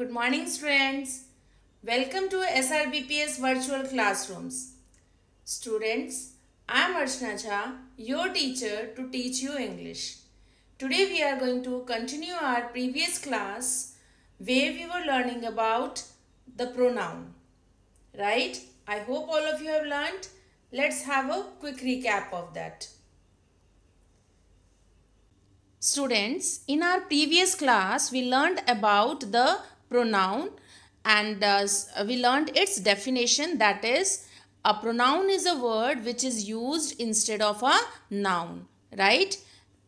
Good morning students. Welcome to SRBPS virtual classrooms. Students, I am Archana Jha, your teacher to teach you English. Today we are going to continue our previous class where we were learning about the pronoun. Right? I hope all of you have learnt. Let's have a quick recap of that. Students, in our previous class, we learned about the pronoun and uh, we learned its definition that is a pronoun is a word which is used instead of a noun right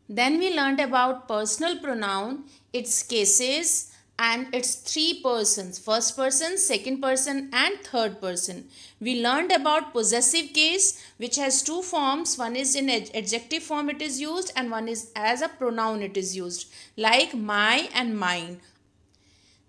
then we learned about personal pronoun its cases and its three persons first person second person and third person we learned about possessive case which has two forms one is in adjective form it is used and one is as a pronoun it is used like my and mine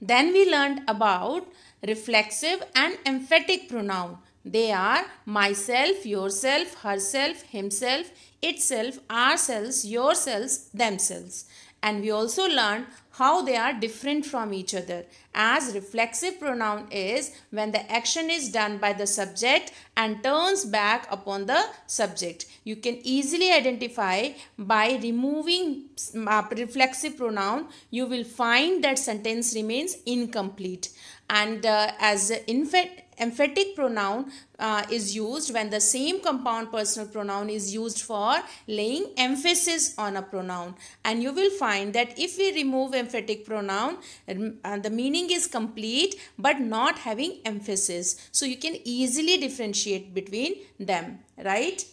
then we learned about reflexive and emphatic pronoun. They are myself, yourself, herself, himself, itself, ourselves, yourselves, themselves. And we also learned how they are different from each other as reflexive pronoun is when the action is done by the subject and turns back upon the subject. You can easily identify by removing uh, reflexive pronoun, you will find that sentence remains incomplete. And uh, as infant, emphatic pronoun uh, is used when the same compound personal pronoun is used for laying emphasis on a pronoun and you will find that if we remove emphatic pronoun and uh, the meaning is complete but not having emphasis so you can easily differentiate between them right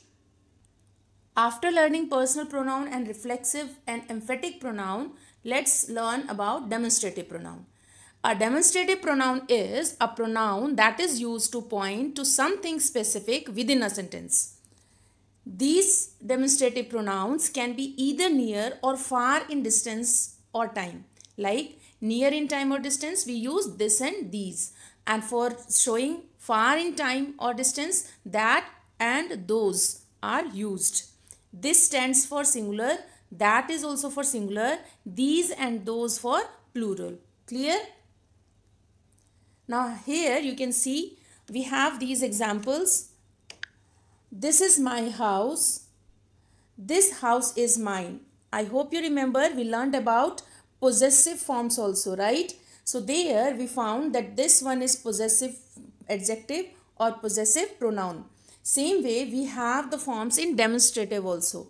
after learning personal pronoun and reflexive and emphatic pronoun let's learn about demonstrative pronoun a demonstrative pronoun is a pronoun that is used to point to something specific within a sentence. These demonstrative pronouns can be either near or far in distance or time. Like near in time or distance, we use this and these. And for showing far in time or distance, that and those are used. This stands for singular, that is also for singular, these and those for plural. Clear? Now here you can see we have these examples. This is my house. This house is mine. I hope you remember we learned about possessive forms also, right? So there we found that this one is possessive adjective or possessive pronoun. Same way we have the forms in demonstrative also.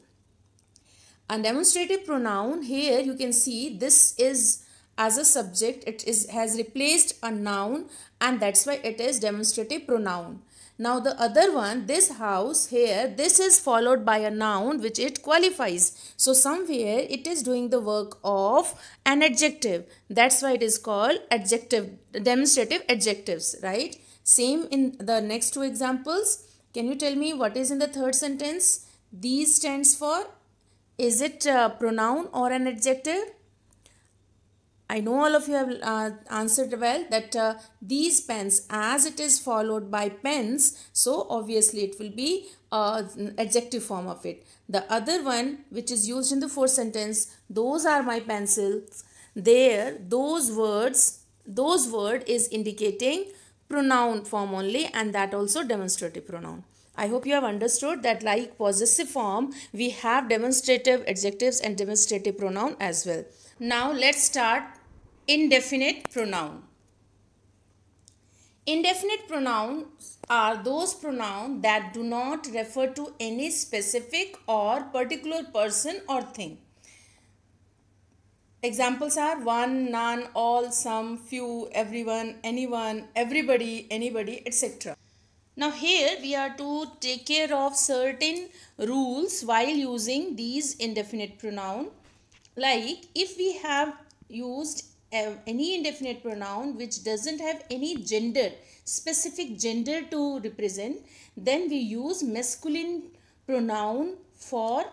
A demonstrative pronoun here you can see this is as a subject it is has replaced a noun and that's why it is demonstrative pronoun now the other one this house here this is followed by a noun which it qualifies so somewhere it is doing the work of an adjective that's why it is called adjective demonstrative adjectives right same in the next two examples can you tell me what is in the third sentence these stands for is it a pronoun or an adjective I know all of you have uh, answered well that uh, these pens as it is followed by pens so obviously it will be uh, adjective form of it. The other one which is used in the fourth sentence those are my pencils there those words those word is indicating pronoun form only and that also demonstrative pronoun. I hope you have understood that like possessive form, we have demonstrative adjectives and demonstrative pronoun as well. Now let's start Indefinite pronoun. Indefinite pronouns are those pronouns that do not refer to any specific or particular person or thing. Examples are one, none, all, some, few, everyone, anyone, everybody, anybody, etc. Now here we are to take care of certain rules while using these indefinite pronoun. Like if we have used any indefinite pronoun which doesn't have any gender, specific gender to represent, then we use masculine pronoun for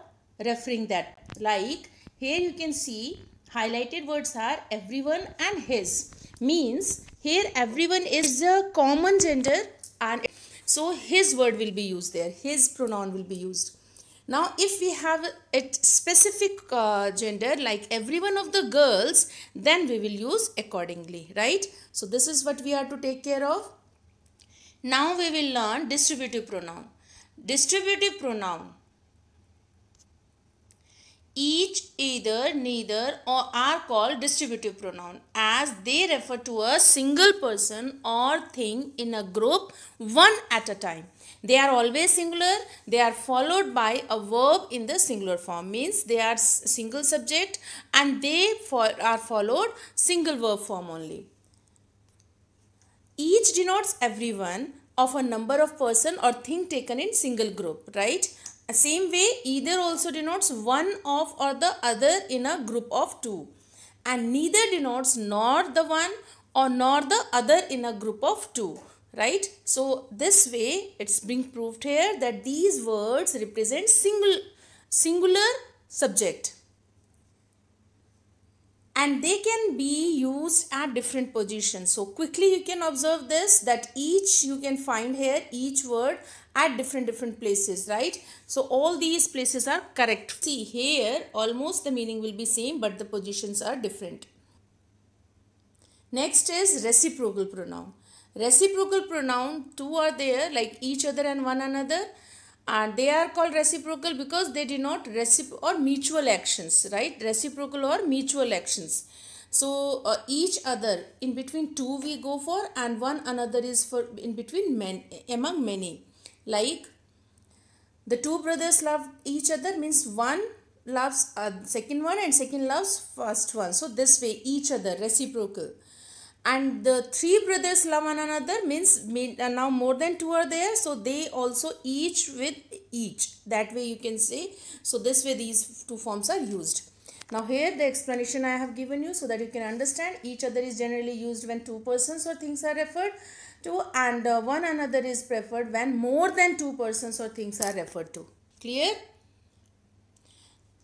referring that. Like here you can see highlighted words are everyone and his means here everyone is a common gender and so his word will be used there. His pronoun will be used. Now, if we have a specific uh, gender like every one of the girls, then we will use accordingly, right? So, this is what we are to take care of. Now, we will learn distributive pronoun. Distributive pronoun each, either, neither or are called distributive pronoun as they refer to a single person or thing in a group one at a time. They are always singular. They are followed by a verb in the singular form means they are single subject and they are followed single verb form only. Each denotes everyone of a number of person or thing taken in single group, right? Same way, either also denotes one of or the other in a group of two. And neither denotes nor the one or nor the other in a group of two. Right? So, this way it's being proved here that these words represent single, singular subject. And they can be used at different positions. So, quickly you can observe this that each you can find here each word at different different places right so all these places are correct see here almost the meaning will be same but the positions are different next is reciprocal pronoun reciprocal pronoun two are there like each other and one another and they are called reciprocal because they denote recip or mutual actions right reciprocal or mutual actions so uh, each other in between two we go for and one another is for in between men among many like the two brothers love each other means one loves uh, second one and second loves first one so this way each other reciprocal and the three brothers love one another means uh, now more than two are there so they also each with each that way you can say so this way these two forms are used now here the explanation I have given you so that you can understand each other is generally used when two persons or things are referred to and uh, one another is preferred when more than two persons or things are referred to. Clear?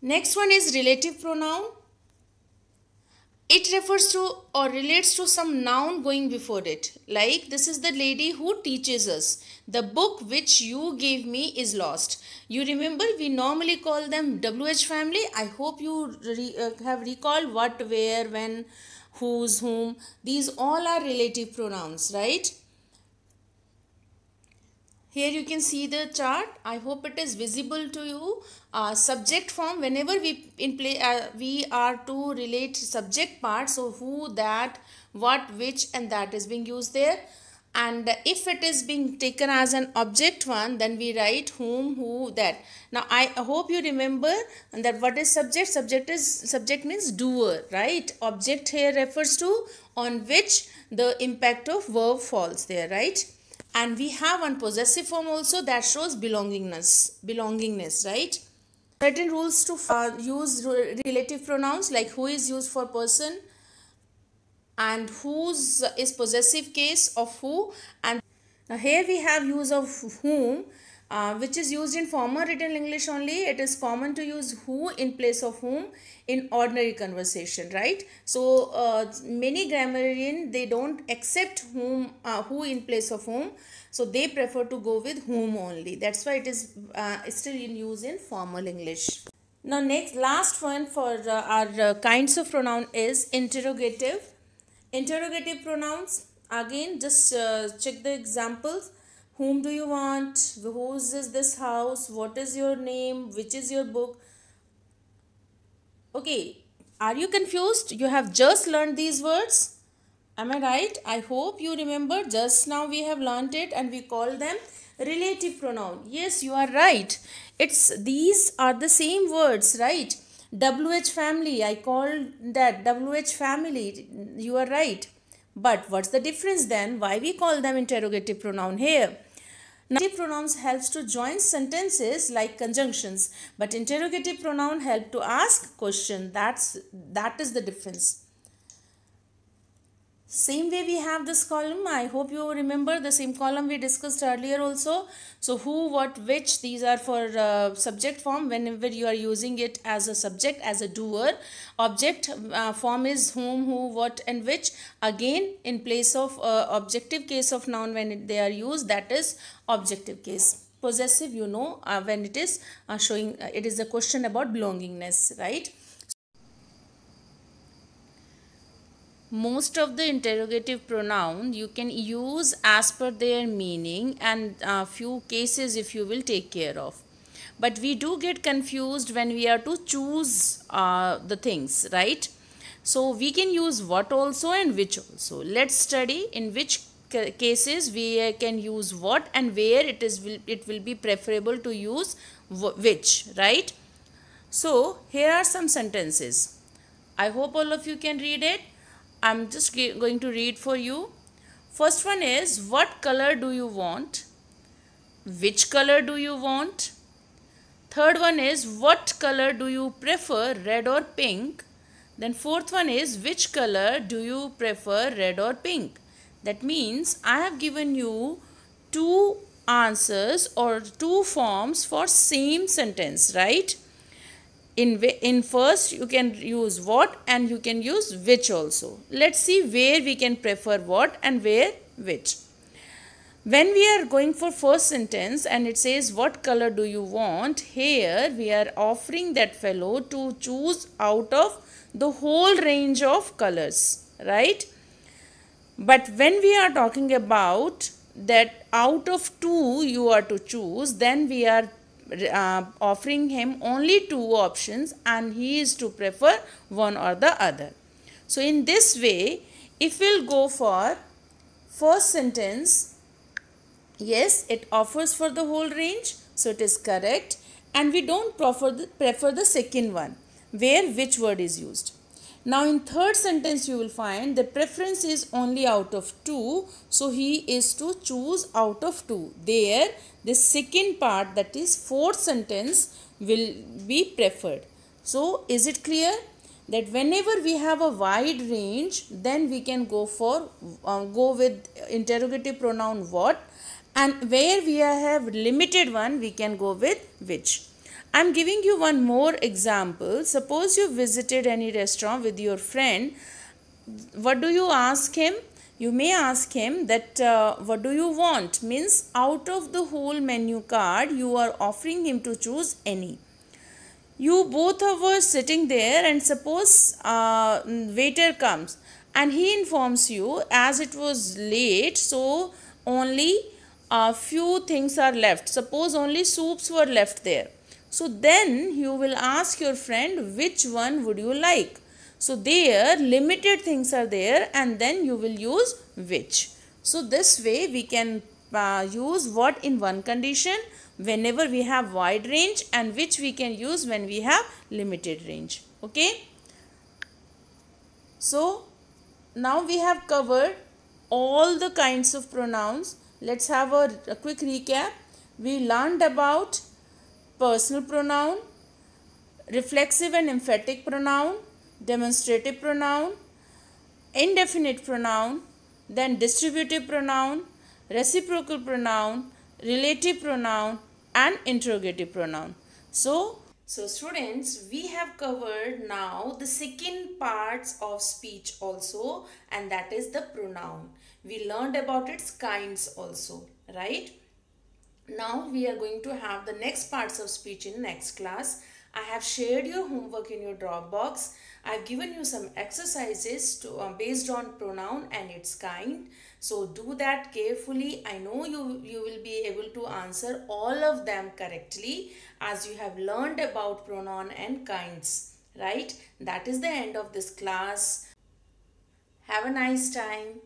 Next one is relative pronoun it refers to or relates to some noun going before it. Like this is the lady who teaches us. The book which you gave me is lost. You remember we normally call them WH family. I hope you re uh, have recalled what, where, when, whose, whom. These all are relative pronouns, right? Here you can see the chart. I hope it is visible to you. Uh, subject form, whenever we in play, uh, we are to relate subject part. So who, that, what, which and that is being used there. And if it is being taken as an object one, then we write whom, who, that. Now I hope you remember that what is subject? Subject is subject means doer, right? Object here refers to on which the impact of verb falls there, right? and we have one possessive form also that shows belongingness belongingness right certain rules to uh, use relative pronouns like who is used for person and whose is possessive case of who and now here we have use of whom uh, which is used in formal written English only. It is common to use who in place of whom in ordinary conversation, right? So uh, many grammarian they don't accept whom uh, who in place of whom, so they prefer to go with whom only. That's why it is uh, still in use in formal English. Now next last one for uh, our uh, kinds of pronoun is interrogative. Interrogative pronouns again just check the examples whom do you want whose is this house what is your name which is your book okay are you confused you have just learned these words am i right i hope you remember just now we have learned it and we call them relative pronoun yes you are right it's these are the same words right wh family i call that wh family you are right but what's the difference then why we call them interrogative pronoun here Negative pronouns helps to join sentences like conjunctions, but interrogative pronoun help to ask question. That's that is the difference same way we have this column i hope you remember the same column we discussed earlier also so who what which these are for uh, subject form whenever you are using it as a subject as a doer object uh, form is whom who what and which again in place of uh, objective case of noun when it, they are used that is objective case possessive you know uh, when it is uh, showing uh, it is a question about belongingness right most of the interrogative pronoun you can use as per their meaning and a uh, few cases if you will take care of but we do get confused when we are to choose uh, the things right so we can use what also and which also let's study in which cases we uh, can use what and where it is will, it will be preferable to use which right so here are some sentences i hope all of you can read it I'm just going to read for you. First one is what color do you want? Which color do you want? Third one is what color do you prefer, red or pink? Then fourth one is which color do you prefer, red or pink? That means I have given you two answers or two forms for same sentence, right? in, in first you can use what and you can use which also. Let's see where we can prefer what and where which. When we are going for first sentence and it says what color do you want, here we are offering that fellow to choose out of the whole range of colors, right? But when we are talking about that out of two you are to choose, then we are uh, offering him only two options and he is to prefer one or the other. So in this way, if we'll go for first sentence, yes, it offers for the whole range, so it is correct and we don't prefer the, prefer the second one where which word is used. Now in third sentence you will find the preference is only out of 2. So he is to choose out of 2. There the second part that is fourth sentence will be preferred. So is it clear? that whenever we have a wide range then we can go for uh, go with interrogative pronoun what and where we have limited one we can go with which i'm giving you one more example suppose you visited any restaurant with your friend what do you ask him you may ask him that uh, what do you want means out of the whole menu card you are offering him to choose any you both were sitting there and suppose uh, waiter comes and he informs you as it was late so only a few things are left suppose only soups were left there so then you will ask your friend which one would you like so there limited things are there and then you will use which. So this way we can uh, use what in one condition whenever we have wide range and which we can use when we have limited range. Okay. So now we have covered all the kinds of pronouns. Let's have a, a quick recap. We learned about personal pronoun, reflexive and emphatic pronoun, demonstrative pronoun, indefinite pronoun, then distributive pronoun, reciprocal pronoun, relative pronoun and interrogative pronoun. So, so students, we have covered now the second parts of speech also and that is the pronoun. We learned about its kinds also, right? Now we are going to have the next parts of speech in next class. I have shared your homework in your Dropbox. I've given you some exercises to, uh, based on pronoun and its kind. So do that carefully. I know you, you will be able to answer all of them correctly as you have learned about pronoun and kinds, right? That is the end of this class. Have a nice time.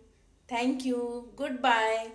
Thank you. Goodbye.